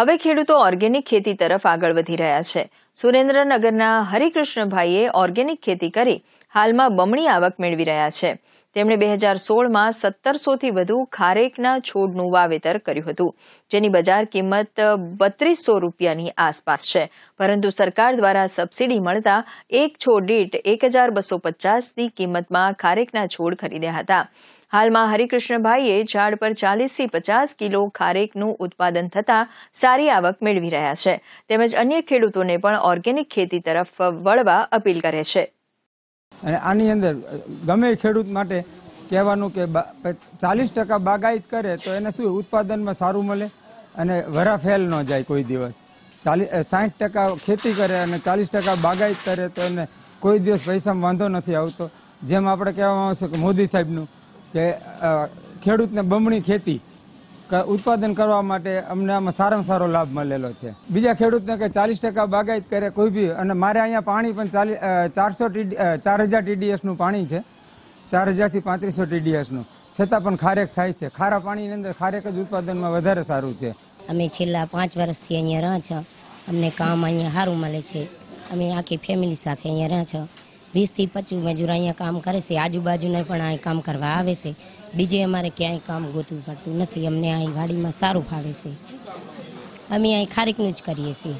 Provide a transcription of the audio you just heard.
હવે ખેડૂતો ઓર્ગેનિક ખેતી તરફ આગળ વધી રહ્યા છે સુરેન્દ્રનગરના હરિકૃષ્ણભાઈએ ઓર્ગેનિક ખેતી કરી હાલમાં બમણી આવક મેળવી રહ્યા છે તેમણે બે હજાર સોળમાં સત્તરસોથી વધુ ખારેકના છોડનું વાવેતર કર્યું હતું જેની બજાર કિંમત બત્રીસો રૂપિયાની આસપાસ છે પરંતુ સરકાર દ્વારા સબસીડી મળતા એક છોડ દીઠ એક હજાર બસો પચાસની કિંમતમાં ખારેકના છોડ ખરીદ્યા હતા હાલમાં હરિકૃષ્ણભાઈએ ઝાડ પર ચાલીસથી પચાસ કિલો ખારેકનું ઉત્પાદન થતાં સારી આવક મેળવી રહ્યા છે તેમજ અન્ય ખેડૂતોને પણ ઓર્ગેનિક ખેતી તરફ વળવા અપીલ કરે છે અને આની અંદર ગમે ખેડૂત માટે કહેવાનું કે ચાલીસ ટકા બાગાયત કરે તો એને શું ઉત્પાદનમાં સારું મળે અને વરા ફેલ ન જાય કોઈ દિવસ ચાલીસ સાઠ ટકા ખેતી કરે અને ચાલીસ ટકા બાગાયત કરે તો એને કોઈ દિવસ પૈસામાં વાંધો નથી આવતો જેમ આપણે કહેવામાં આવશે કે મોદી સાહેબનું કે ખેડૂતને બમણી ખેતી ઉત્પાદન કરવા માટે અમને આમાં સારામાં સારો લાભ મળેલો છે બીજા ખેડૂતને કે ચાલીસ ટકા બાગાયત કરે કોઈ બી અને મારે અહીંયા પાણી પણ ચાલી ચારસો ટીડી ચાર હજાર ટીડીએસનું પાણી છે ચાર હજારથી પાંત્રીસો ટીડીએસનું છતાં પણ ખારેક થાય છે ખારા પાણીની અંદર ખારેક જ ઉત્પાદનમાં વધારે સારું છે અમે છેલ્લા પાંચ વર્ષથી અહીંયા રહ્યા છો અમને કામ અહીંયા સારું મળે છે અમે આખી ફેમિલી સાથે અહીંયા રહ્યા છો વીસથી પચીસ મજૂર અહીંયા કામ કરે છે આજુબાજુને પણ અહીં કામ કરવા આવે છે બીજે અમારે ક્યાંય કામ ગોતવું પડતું નથી અમને અહીં ગાડીમાં સારું ફાવે છે અમે અહીં ખારીકનું જ કરીએ છીએ